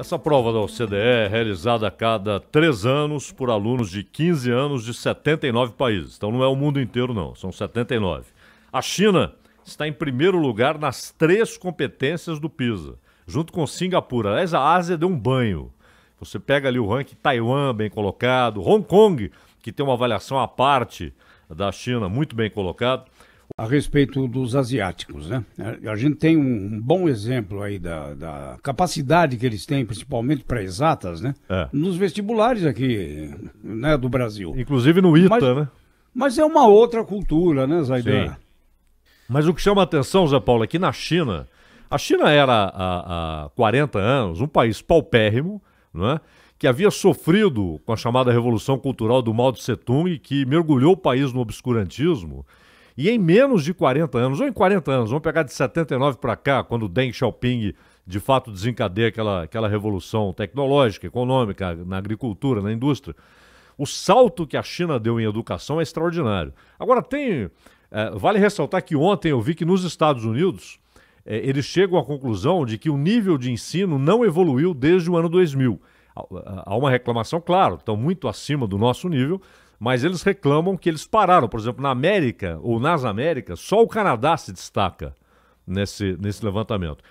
Essa prova da OCDE é realizada a cada três anos por alunos de 15 anos de 79 países. Então não é o mundo inteiro, não, são 79. A China está em primeiro lugar nas três competências do PISA, junto com Singapura. Aliás, a Ásia deu um banho. Você pega ali o ranking Taiwan, bem colocado, Hong Kong, que tem uma avaliação à parte da China, muito bem colocado a respeito dos asiáticos, né? A gente tem um bom exemplo aí da, da capacidade que eles têm, principalmente para exatas, né? É. Nos vestibulares aqui, né, do Brasil. Inclusive no ITA, mas, né? Mas é uma outra cultura, né, Zaidan? Sim. Mas o que chama a atenção, Zé Paulo, é que na China, a China era há, há 40 anos um país paupérrimo, não é? que havia sofrido com a chamada Revolução Cultural do Mao Tse Tung e que mergulhou o país no obscurantismo e em menos de 40 anos, ou em 40 anos, vamos pegar de 79 para cá, quando Deng Xiaoping de fato desencadeia aquela, aquela revolução tecnológica, econômica, na agricultura, na indústria, o salto que a China deu em educação é extraordinário. Agora, tem. É, vale ressaltar que ontem eu vi que nos Estados Unidos é, eles chegam à conclusão de que o nível de ensino não evoluiu desde o ano 2000. Há uma reclamação, claro, estão muito acima do nosso nível, mas eles reclamam que eles pararam. Por exemplo, na América ou nas Américas, só o Canadá se destaca nesse, nesse levantamento.